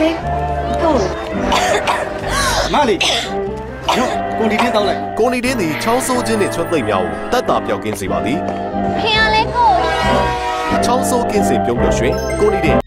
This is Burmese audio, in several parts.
လေးကိုမလေးညကိုနီတင်းတောင်းလိုက်ကိုနီတင်းသည်ချောင်းဆိုးခြင်းနှင့်ချွတ်သိမ့်များကိုတတ်တာပြောက်ကင်းစေပါသည်ခင်ရလဲကိုချောင်းဆိုးကင်းစေပြုံးပြောရွှင်ကိုနီတင်း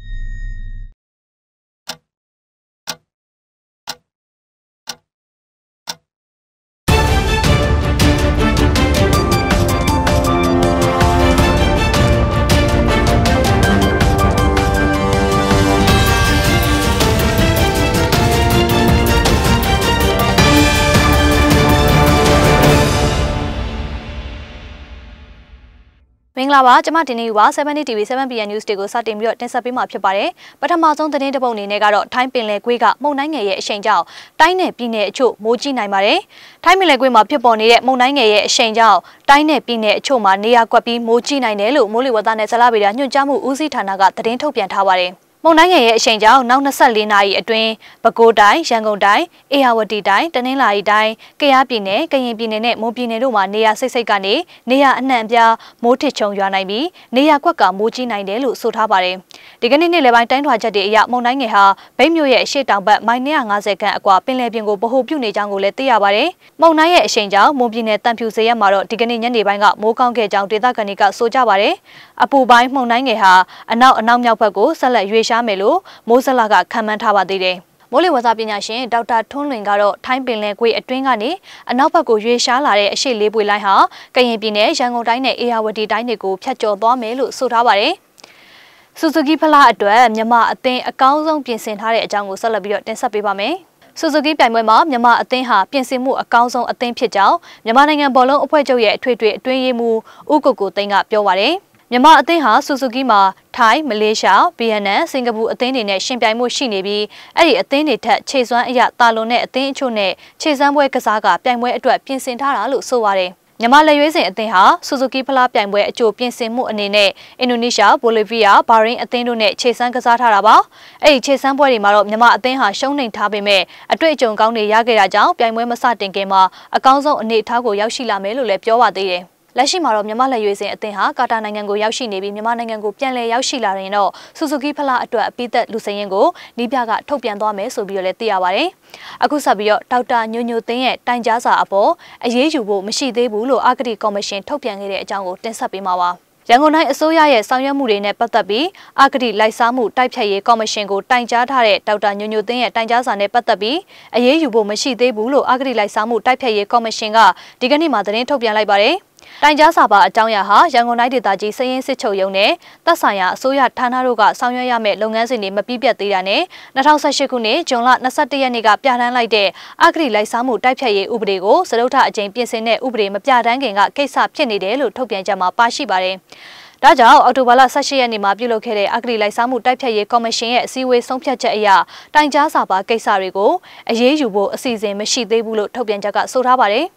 င်္ဂလာပါကျွန်မတင်နေယူပါ70 TV 7 PN News တွေကိုစတင်ပြီးတော့တင်ဆက်ပေးမှာဖြစ်ပါတယ်ပထမဆုံးသတင်းတစ်ပုဒ်အနေနဲ့ကတော့ထိုင်းပင်လယ်ကွေးကမုန်တိုင်းငယ်ရဲ့အရှိန်ကြောင့်တိုင်းနယ်ပြည်နယ်အချို့မိုးကြီးနိုင်ပါတယ်ထိုင်းပင်လယ်ကွေးမှာဖြစ်ပေါ်နေတဲ့မုန်တိုင်းငယ်ရဲ့အရှိန်ကြောင့်တိုင်းနယ်ပြည်နယ်အချို့မှာနေရာကွက်ပြီးမိုးကြီးနိုင်တယ်လို့မိုးလေဝသနဲ့ဇလဗေဒညွှန်ကြားမှုဦးစီးဌာနကသတင်းထုတ်ပြန်ထားပါတယ်မုံတိုင်းငယ်ရဲ့အချိန်ကြောင့်နောက်24နာရီအတွင်းပဲခူးတိုင်းရန်ကုန်တိုင်းအေရဝတီတိုင်းတနင်္လာရီတိုင်းကယားပြည်နယ်ကရင်ပြည်နယ်နဲ့မွန်ပြည်နယ်တို့မှာနေရာစိတ်စိတ်ကနေနေရာအနှံ့အပြားမိုးထစ်ချုံရွာနိုင်ပြီးနေရာကွက်ကမိုးကြီးနိုင်တယ်လို့ဆိုထားပါတယ်ဒီကနေ့နေ့လယ်ပိုင်းတိုင်းထွာချက်တွေအရမုံတိုင်းငယ်ဟာဗိတ်မြို့ရဲ့အရှိတောင်ဘက်မိုင်150ခန့်အကွာပင်လယ်ပြင်ကိုဗဟိုပြုနေကြောင်းကိုလည်းသိရပါတယ်မုံတိုင်းရဲ့အချိန်ကြောင့်မွန်ပြည်နယ်တန်ဖြူစေရက်မှာတော့ဒီကနေ့ညနေပိုင်းကမိုးကောင်းခဲ့ကြောင်းဒေသခံတွေကဆိုကြပါတယ်အပူပိုင်းမုံတိုင်းငယ်ဟာအနောက်အနောက်မြောက်ဘက်ကိုဆက်လက်ရွေ့ရှာရှားမယ်လို့မိုးစလာကခန့်မှန်းထားပါသေးတယ်။မိုးလေဝသပညာရှင်ဒေါက်တာထွန်းလွင်ကတော့ထိုင်းပင်လယ်ကွေ့အတွင်းကနေအနောက်ဘက်ကိုရွေရှားလာတဲ့အရှိလေးပွေလိုင်းဟာကရင်ပြည်နယ်ရန်ကုန်တိုင်းနဲ့အေရဝတီတိုင်းတွေကိုဖြတ်ကျော်သွားမယ်လို့ဆိုထားပါတယ်။ Suzuki ဖလားအတွက်မြန်မာအသင်းအကောင်းဆုံးပြင်ဆင်ထားတဲ့အကြောင်းကိုဆက်လက်ပြီးတော့တင်ဆက်ပေးပါမယ်။ဆူဇူကီပြိုင်ပွဲမှာမြန်မာအသင်းဟာပြင်ဆင်မှုအကောင်းဆုံးအသင်းဖြစ်ကြောင်းမြန်မာနိုင်ငံဘောလုံးအဖွဲ့ချုပ်ရဲ့အထွေထွေအတွင်းရေးမှူးဦးကိုကိုသိန်းကပြောပါရယ်။မြန်မာအသင်းဟာဆူဇူကီမှာထိုင်းမလေးရှားဗီယက်နမ်စင်ကာပူအသင်းတွေနဲ့ရှင်ပြိုင်မှုရှိနေပြီးအဲ့ဒီအသင်းတွေထက်ခြေစွမ်းအရတာလွန်တဲ့အသင်းအချို့နဲ့ခြေစွမ်းပွဲကစားကပြိုင်ပွဲအတွက်ပြင်ဆင်ထားတာလို့ဆိုပါတယ်မြန်မာလက်ရွေးစင်အသင်းဟာဆူဇူကီဖလားပြိုင်ပွဲအကျိုးပြင်ဆင်မှုအနေနဲ့အင်ဒိုနီးရှားဘိုလီဗီးယားဘာရိန်းအသင်းတို့နဲ့ခြေဆန်းကစားထားတာပါအဲ့ဒီခြေဆန်းပွဲတွေမှာတော့မြန်မာအသင်းဟာရှုံးနိမ့်ထားပေမဲ့အတွေ့အကြုံကောင်းတွေရခဲ့တာကြောင့်ပြိုင်ပွဲမစတင်ခင်မှာအကောင်းဆုံးအနေအထားကိုရောက်ရှိလာမယ်လို့လည်းပြောပါသေးတယ်လက်ရှိမှာတော့မြန်မာလက်ရွေးစင်အသင်းဟာကာတာနိုင်ငံကိုရောက်ရှိနေပြီးမြန်မာနိုင်ငံကိုပြန်လည်ရောက်ရှိလာရင်တော့ဆူဇူကီဖလားအတွက်အပိသက်လူစရင်ကိုနီးပြကထုတ်ပြန်သွားမယ်ဆိုပြီးတော့လည်းသိရပါတယ်။အခုဆက်ပြီးတော့ဒေါက်တာညိုညိုသိန်းရဲ့တိုင်ကြားစာအပေါ်အရေးယူဖို့မရှိသေးဘူးလို့အဂတိကော်မရှင်ထုတ်ပြန်ခဲ့တဲ့အကြောင်းကိုတင်ဆက်ပေးမှာပါ။ရန်ကုန်တိုင်းအစိုးရရဲ့ဆောင်ရွက်မှုတွေနဲ့ပတ်သက်ပြီးအဂတိလိုက်စားမှုတိုက်ဖြတ်ရေးကော်မရှင်ကိုတိုင်ကြားထားတဲ့ဒေါက်တာညိုညိုသင်းရဲ့တိုင်ကြားစာနဲ့ပတ်သက်ပြီးအရေးယူဖို့မရှိသေးဘူးလို့အဂတိလိုက်စားမှုတိုက်ဖြတ်ရေးကော်မရှင်ကဒီကနေ့မှသတင်းထုတ်ပြန်လိုက်ပါတယ်။တိုင်ကြားစာပါအကြောင်းအရာဟာရန်ကုန်တိုင်းဒေသကြီးစည်ရင်စစ်ချုပ်ရုံးနဲ့သက်ဆိုင်ရာအစိုးရဌာနတို့ကဆောင်ရွက်ရမယ့်လုပ်ငန်းစဉ်တွေမပြည့်ပြတ်သေးတာနဲ့2018ခုနှစ်ဇွန်လ21ရက်နေ့ကပြဋ္ဌာန်းလိုက်တဲ့အဂတိလိုက်စားမှုတိုက်ဖျက်ရေးဥပဒေကိုစရုပ်ထအကြိမ်ပြင်ဆင်တဲ့ဥပဒေမပြဋ္ဌာန်းခင်ကကိစ္စဖြစ်နေတယ်လို့ထုတ်ပြန်ကြမှာပါရှိပါတယ်ဒါကြောင့်အော်တိုဘာလ18ရက်နေ့မှာပြုလုပ်ခဲ့တဲ့အဂတိလိုက်စားမှုတိုက်ဖြတ်ရေးကော်မရှင်ရဲ့အစည်းအဝေးဆုံးဖြတ်ချက်အရတိုင်ကြားစာပါကိစ္စတွေကိုအရေးယူဖို့အစီအစဉ်မရှိသေးဘူးလို့ထုတ်ပြန်ချက်ကဆိုထားပါတယ်။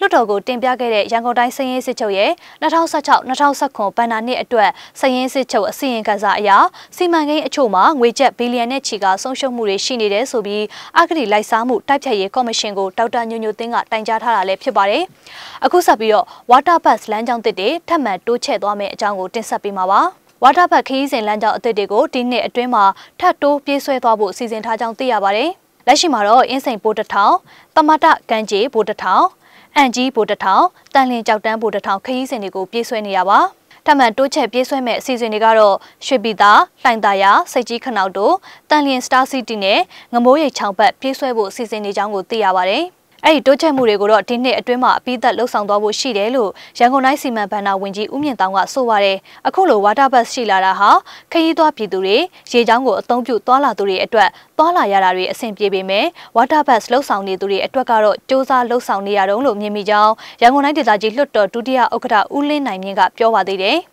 လွှတ်တော်ကိုတင်ပြခဲ့တဲ့ရန်ကုန်တိုင်းစည်ရင်းစစ်ချုပ်ရဲ့2016-2019ဘဏ္ဍာနှစ်အတွက်စည်ရင်းစစ်ချုပ်အစီရင်ခံစာအရစီမံကိန်းအချို့မှာငွေကျပ်ဘီလီယံနဲ့ချီကဆုံးရှုံးမှုတွေရှိနေတယ်ဆိုပြီးအကတိလိုက်စားမှုတိုက်ဖြတ်ရေးကော်မရှင်ကိုဒေါက်တာညိုညိုသင်းကတိုင်ကြားထားတာလည်းဖြစ်ပါတယ်။အခုဆက်ပြီးတော့ Water Pass လမ်းကြောင်းတစ်တွေထပ်မံတိုးချဲ့သွားမယ့်အကြောင်းကိုတင်ဆက်ပေးမှာပါ။ဝါတာဘတ်ခရီးစဉ်လမ်းကြောင်းအသစ်တွေကိုဒီနှစ်အတွင်းမှာထပ်တိုးပြေးဆွဲသွားဖို့စီစဉ်ထားကြောင်းသိရပါတယ်။လက်ရှိမှာတော့အင်းစိန်ဘိုးတထောင်၊တမတကန်ကျေးဘိုးတထောင်အန်ကြီးဘူတထောင်တန်လင်ကြောက်တန်းဘူတထောင်ခရီးစဉ်တွေကိုပြေးဆွဲနေရပါထမှန်တိုးချက်ပြေးဆွဲမဲ့အစီအစဉ်တွေကတော့ရွှေပြည်သာလှိုင်သာယာစိတ်ကြီးခနောက်တို့တန်လျင်စတာစီတီနဲ့ငမိုးရိတ်ချောင်ဘက်ပြေးဆွဲဖို့အစီအစဉ်တွေကြောင်းကိုသိရပါတယ်။အဲ့ဒီတိုးချဲ့မှုတွေကိုတော့ဒီနှစ်အတွင်းမှာအပြီးသက်လှုပ်ဆောင်သွားဖို့ရှိတယ်လို့ရန်ကုန်တိုင်းစီမံဘဏ္ဍာဝန်ကြီးဦးမြင့်တောင်ကဆိုပါတယ်။အခုလိုဝါတာဘတ်ရှိလာတာဟာခရီးသွားပြည်သူတွေရေချောင်းကိုအသုံးပြုသွားလာသူတွေအတွက်သွားလာရတာတွေအဆင်ပြေပေမဲ့ဝါတာဘတ်လှုပ်ဆောင်နေသူတွေအတွက်ကတော့စ조사လှုပ်ဆောင်နေရတော့လို့မြင်မိကြောင်းရန်ကုန်တိုင်းဒေသကြီးလွှတ်တော်ဒုတိယဥက္ကဋ္ဌဦးလင်းနိုင်မြင့်ကပြောပါသေးတယ်။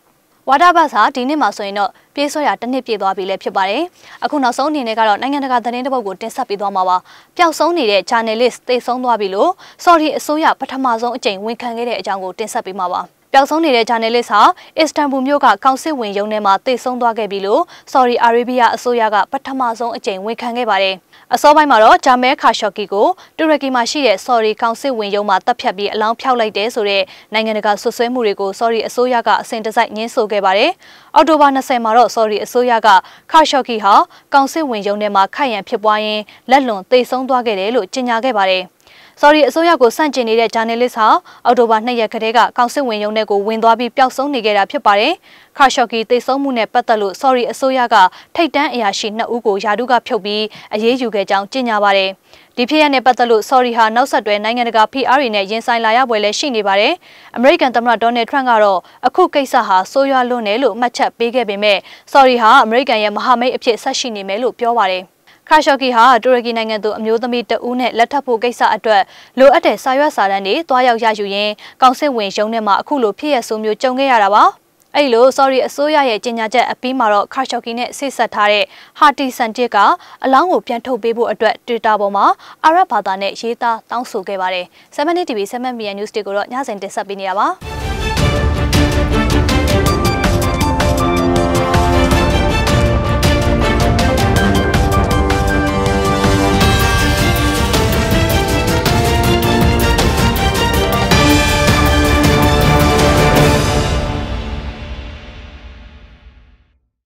ဝါဒဘတ်ဟာဒီနှစ်မှာဆိုရင်တော့ပြေးဆွဲရတစ်နှစ်ပြည့်သွားပြီလည်းဖြစ်ပါတယ်။အခုနောက်ဆုံးအနေနဲ့ကတော့နိုင်ငံတကာသတင်းတပုတ်ကိုတင်ဆက်ပေးသွားမှာပါ။ပျောက်ဆုံးနေတဲ့ journalist သေဆုံးသွားပြီလို့ Saudi အစိုးရပထမဆုံးအကြိမ်ဝန်ခံခဲ့တဲ့အကြောင်းကိုတင်ဆက်ပေးမှာပါ။ပျောက်ဆုံးနေတဲ့ journalist ဟာအစ္စတန်ဘူမြို့ကကောင်စစ်ဝင်ရုံးထဲမှာသေဆုံးသွားခဲ့ပြီလို့ Saudi Arabia အစိုးရကပထမဆုံးအကြိမ်ဝန်ခံခဲ့ပါတယ်။အစောပိုင်းမှာတော့ဂျာမဲခါရှော့ကီကိုတူရကီမှာရှိတဲ့ဆော်ရီကောင်စစ်ဝင်ရုံးမှာတပ်ဖြတ်ပြီးအလောင်းဖြောက်လိုက်တဲ့ဆိုတဲ့နိုင်ငံတကာဆွဆွဲမှုတွေကိုဆော်ရီအစိုးရကအစဉ်တစိုက်ညှင်းဆို့ခဲ့ပါတယ်။အောက်တိုဘာ20မှာတော့ဆော်ရီအစိုးရကခါရှော့ကီဟာကောင်စစ်ဝင်ရုံးထဲမှာခိုက်ရန်ဖြစ်ပွားရင်းလက်လွန်သေဆုံးသွားခဲ့တယ်လို့ကြေညာခဲ့ပါတယ်။။ Sorry အစိုးရကိုစန့်ကျင်နေတဲ့ journalist ဟာအောက်တိုဘာ2ရက်ကတည်းကကောင်စစ်ဝင်ရုံးထဲကိုဝင်သွားပြီးပျောက်ဆုံးနေခဲ့တာဖြစ်ပါတယ်။ Khashoggi တိတ်ဆုံးမှုနဲ့ပတ်သက်လို့ Sorry အစိုးရကထိတ်တန်းအရာရှိ2ဦးကိုယာဒုကဖြုတ်ပြီးအရေးယူခဲ့ကြောင်းကြေညာပါတယ်။ဒီဖြစ်ရပ်နဲ့ပတ်သက်လို့ Sorry ဟာနောက်ဆက်တွဲနိုင်ငံတကာ PR တွေနဲ့ရင်ဆိုင်လာရပွဲလည်းရှိနေပါတယ်။ American သမ္မတ Donald Trump ကတော့အခုကိစ္စဟာဆိုးရွားလွန်းတယ်လို့မှတ်ချက်ပေးခဲ့ပေမဲ့ Sorry ဟာ American ရဲ့မဟာမိတ်အဖြစ်ဆက်ရှိနေမယ်လို့ပြောပါတယ်။ခါရှော့ကီဟာတူရကီနိုင်ငံသူအမျိုးသမီးတဦးနဲ့လက်ထပ်ဖို့ကိစ္စအတွက်လိုအပ်တဲ့စာရွက်စာတမ်းတွေတွားရောက်ရယူရင်းကောင်စစ်ဝင်ရုံးထဲမှာအခုလိုဖြစ်ရဆိုးမျိုးကြုံခဲ့ရတာပါအဲ့လို sorry အစိုးရရဲ့ကြေညာချက်အပြီးမှာတော့ခါရှော့ကီနဲ့ဆိတ်ဆက်ထားတဲ့ဟာတီဆန်တစ်ကအလောင်းကိုပြန်ထုတ်ပေးဖို့အတွက် Twitter ပေါ်မှာအာရဗဘာသာနဲ့ရေးသားတောင်းဆိုခဲ့ပါတယ်။ 7NTV 7MN News တွေကိုတော့ညစဉ်တင်ဆက်ပေးနေရပါ